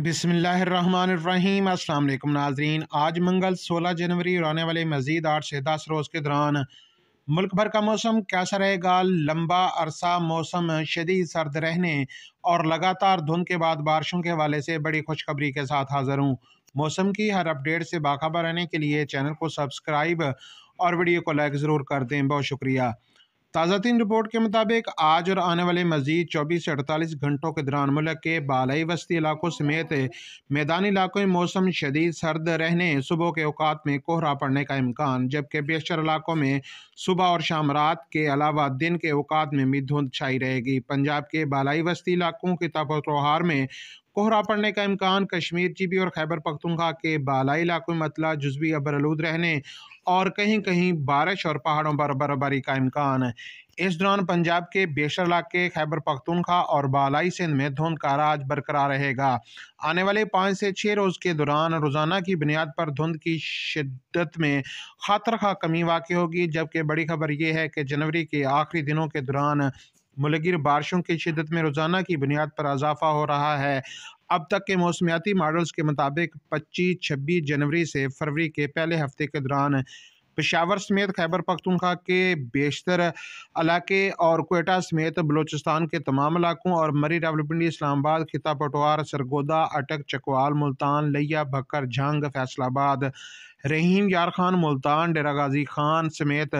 बिसमीम असल नाजरीन आज मंगल 16 जनवरी और आने वाले मज़ीद आठ से दस रोज़ के दौरान मुल्क भर का मौसम कैसा रहेगा लंबा अरसा मौसम शदीद सर्द रहने और लगातार धुंध के बाद बारिशों के हवाले से बड़ी खुशखबरी के साथ हाज़िर हूँ मौसम की हर अपडेट से बाखबर रहने के लिए चैनल को सब्सक्राइब और वीडियो को लाइक ज़रूर कर दें बहुत शुक्रिया ताज़ा तीन रिपोर्ट के मुताबिक आज और आने वाले मजीद चौबीस से अड़तालीस घंटों के दौरान मुल्क के बालई वस्ती इलाकों समेत मैदानी इलाकों में मौसम शदीद सर्द रहने सुबह के अवकात में कोहरा पड़ने का इम्कान जबकि बेशर इलाकों में सुबह और शाम रात के अलावा दिन के अवकात में भी धुंध छाई रहेगी पंजाब के बालई वस्ती इलाकों के तपोतोहार में कोहरा पड़ने का इम्कान कश्मीर चीबी और खैबर पख्तूनखा के बालाई इलाकों में मतला जज्वी या बरलूद रहने और कहीं कहीं बारिश और पहाड़ों पर बर्फबारी का इम्कान इस दौरान पंजाब के बेशर इलाके खैबर पख्तूनखा और बालाई सिंध में धुंध का राज बरकरार रहेगा आने वाले पाँच से छः रोज़ के दौरान रोज़ाना की बुनियाद पर धुंध की शिद्दत में खातर खा कमी वाक़ होगी जबकि बड़ी खबर यह है कि जनवरी के आखिरी दिनों के दौरान मुलगिर बारिशों की शिदत में रोज़ाना की बुनियाद पर इजाफा हो रहा है अब तक के मौसमियाती मॉडल्स के मुताबिक 25-26 जनवरी से फरवरी के पहले हफ्ते के दौरान पेशावर समेत खैबर पख्तूनख्वा के बेशतर इलाके और कोयटा समेत बलोचिस्तान के तमाम इलाकों और मरी रावलपिंडी इस्लामाबाद खिता पटवार सरगोदा अटक चकवाल मुल्तान लिया भक्कर झंग फैसलाबाद रहीम यार खान मुल्तान डेरा गाजी खान समेत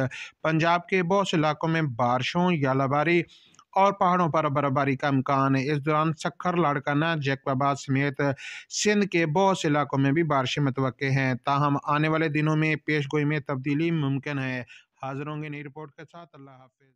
पंजाब के बहुत से इलाकों में बारिशों या लबारी और पहाड़ों पर बर्फबारी का अमकान है इस दौरान सखर लाड़काना जैकबाबाद समेत सिंध के बहुत से इलाकों में भी बारिश मतव हैं ताहम आने वाले दिनों में पेश गोई में तब्दीली मुमकिन है हाजिर होंगे नई रिपोर्ट के साथ अल्लाह हाफिज़